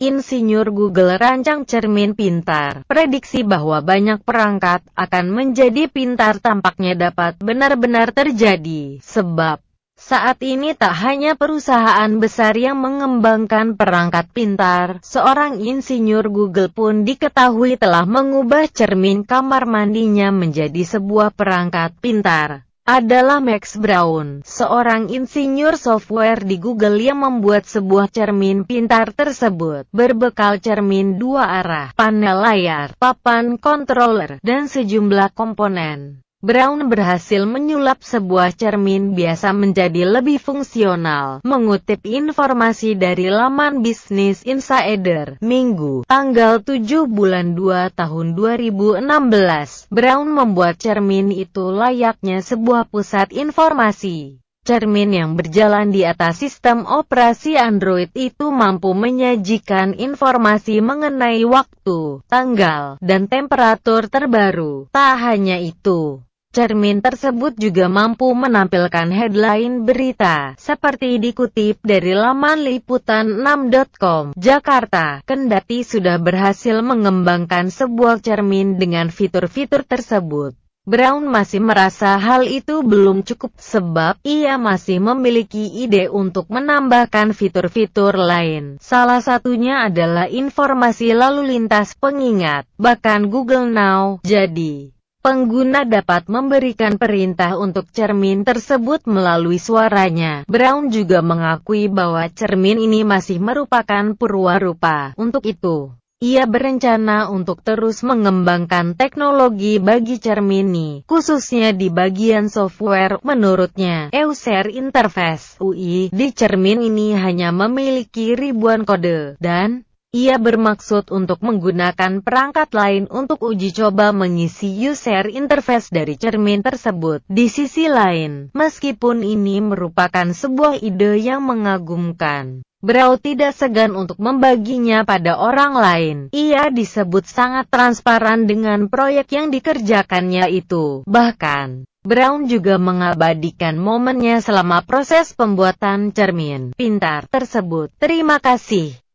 Insinyur Google rancang cermin pintar. Prediksi bahwa banyak perangkat akan menjadi pintar tampaknya dapat benar-benar terjadi, sebab saat ini tak hanya perusahaan besar yang mengembangkan perangkat pintar, seorang insinyur Google pun diketahui telah mengubah cermin kamar mandinya menjadi sebuah perangkat pintar adalah Max Brown, seorang insinyur software di Google yang membuat sebuah cermin pintar tersebut, berbekal cermin dua arah, panel layar, papan controller, dan sejumlah komponen. Brown berhasil menyulap sebuah cermin biasa menjadi lebih fungsional. Mengutip informasi dari laman bisnis Insider, Minggu, tanggal 7 bulan 2 tahun 2016, Brown membuat cermin itu layaknya sebuah pusat informasi. Cermin yang berjalan di atas sistem operasi Android itu mampu menyajikan informasi mengenai waktu, tanggal, dan temperatur terbaru. Tak hanya itu, Cermin tersebut juga mampu menampilkan headline berita, seperti dikutip dari laman liputan6.com, Jakarta. Kendati sudah berhasil mengembangkan sebuah cermin dengan fitur-fitur tersebut, Brown masih merasa hal itu belum cukup, sebab ia masih memiliki ide untuk menambahkan fitur-fitur lain. Salah satunya adalah informasi lalu lintas pengingat, bahkan Google Now. Jadi, Pengguna dapat memberikan perintah untuk cermin tersebut melalui suaranya. Brown juga mengakui bahwa cermin ini masih merupakan purwarupa. Untuk itu, ia berencana untuk terus mengembangkan teknologi bagi cermin ini, khususnya di bagian software. Menurutnya, Euser Interface UI di cermin ini hanya memiliki ribuan kode, dan ia bermaksud untuk menggunakan perangkat lain untuk uji coba mengisi user interface dari cermin tersebut. Di sisi lain, meskipun ini merupakan sebuah ide yang mengagumkan, Brau tidak segan untuk membaginya pada orang lain. Ia disebut sangat transparan dengan proyek yang dikerjakannya itu. Bahkan, Brown juga mengabadikan momennya selama proses pembuatan cermin pintar tersebut. Terima kasih.